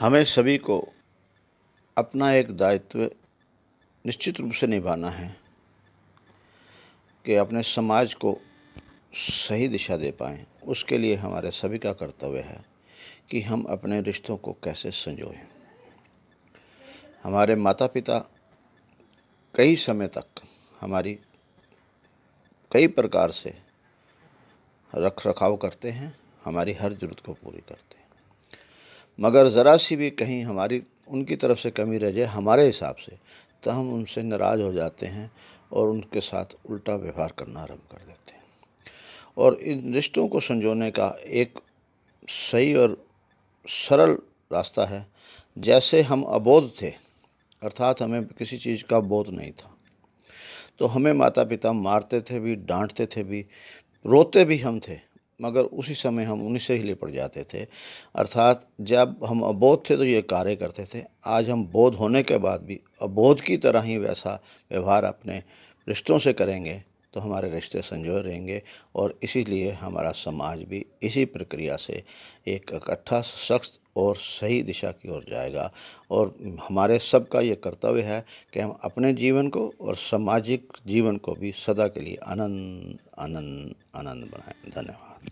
हमें सभी को अपना एक दायित्व निश्चित रूप से निभाना है कि अपने समाज को सही दिशा दे पाएँ उसके लिए हमारे सभी का कर्तव्य है कि हम अपने रिश्तों को कैसे संजोएं हमारे माता पिता कई समय तक हमारी कई प्रकार से रख रखाव करते हैं हमारी हर जरूरत को पूरी करते हैं मगर ज़रा सी भी कहीं हमारी उनकी तरफ से कमी रह जाए हमारे हिसाब से तो हम उनसे नाराज़ हो जाते हैं और उनके साथ उल्टा व्यवहार करना आरम्भ कर देते हैं और इन रिश्तों को संजोने का एक सही और सरल रास्ता है जैसे हम अबोध थे अर्थात हमें किसी चीज़ का बोध नहीं था तो हमें माता पिता मारते थे भी डांटते थे भी रोते भी हम थे मगर उसी समय हम उन्हीं से ही लिपट जाते थे अर्थात जब हम अबोध थे तो ये कार्य करते थे आज हम बोध होने के बाद भी अबोध की तरह ही वैसा व्यवहार अपने रिश्तों से करेंगे तो हमारे रिश्ते संजोए रहेंगे और इसीलिए हमारा समाज भी इसी प्रक्रिया से एक इकट्ठा सख्त और सही दिशा की ओर जाएगा और हमारे सबका ये कर्तव्य है कि हम अपने जीवन को और सामाजिक जीवन को भी सदा के लिए आनंद आनंद आनंद बनाएं धन्यवाद